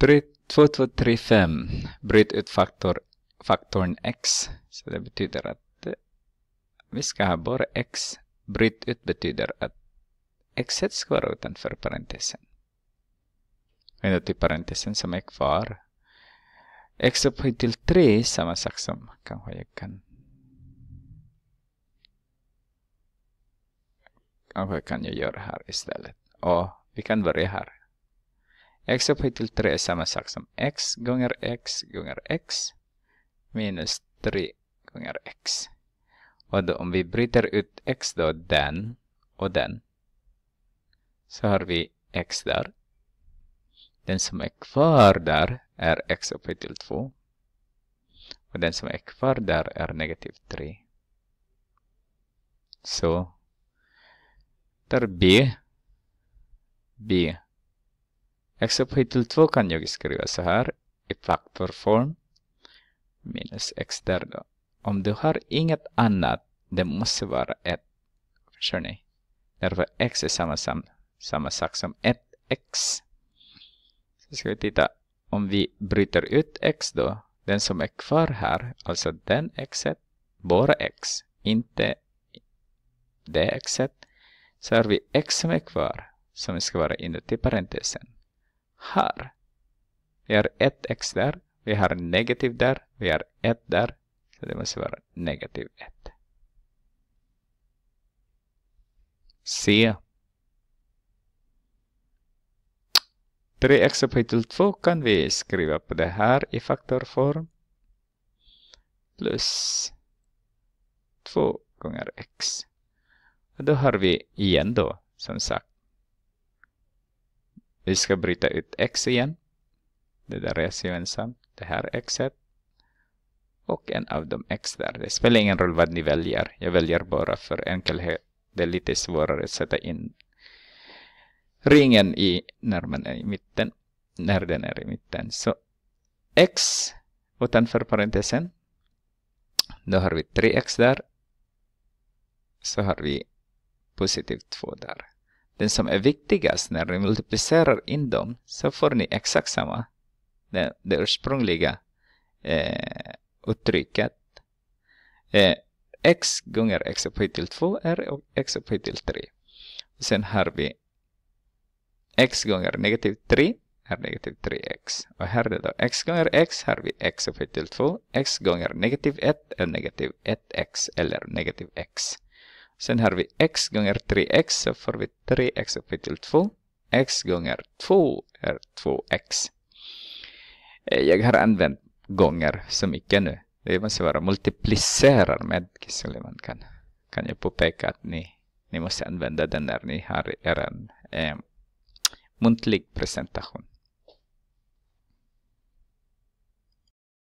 2235 bryt ut faktor, faktorn x. Så det betyder att eh, vi ska ha bara x. Bryt ut betyder att x ska vara utanför parentesen. Ända till parentesen som är kvar. x upphöjt till 3 är samma sak som kanske jag kan kanske kan jag göra här istället. Och vi kan börja här x upphöjt till 3 är samma sak som x gånger x gånger x minus 3 gånger x. Och då, om vi bryter ut x då, den och den, så har vi x där. Den som är kvar där är x upphöjt till 2. Och den som är kvar där är negativ 3. Så, där b, b x av till 2 kan jag skriva så här i faktorform minus x där då. Om du har inget annat, det måste vara 1. Förstår ni? Därför x är samma, sam, samma sak som 1x. Så ska vi titta. Om vi bryter ut x då, den som är kvar här, alltså den x, bara x, inte det x. så har vi x som är kvar, som ska vara inuti parentesen här. Vi har 1 x där, vi har negativ där, vi har 1 där. Så det måste vara negativ 1. C. 3x upphöjt till 2 kan vi skriva på det här i faktorform. Plus 2 gånger x. Och då har vi igen då, som sagt, vi ska bryta ut x igen. Det där är ju Det här xet. Och en av de x där. Det spelar ingen roll vad ni väljer. Jag väljer bara för enkelhet. Det är lite svårare att sätta in ringen i när man är i mitten. När den är i mitten. Så x utanför parentesen. Då har vi 3x där. Så har vi positivt 2 där. Den som är viktigast när ni multiplicerar in dem så får ni exakt samma, det, det ursprungliga eh, uttrycket. Eh, x gånger x upphöjt till 2 är x upphöjt till 3. Sen har vi x gånger negativ 3 är negativ 3x. Och här är det då x gånger x har vi x upphöjt till 2. x gånger negativ 1 är negativ 1x eller negativ x. Sen har vi x gånger 3x så får vi 3x upphöjt till 2. x gånger 2 är 2x. Eh, jag har använt gånger så mycket nu. Det måste vara multiplicerar med Sullivan kan, kan jag påpeka att ni, ni måste använda den när ni har er eh, muntlig presentation.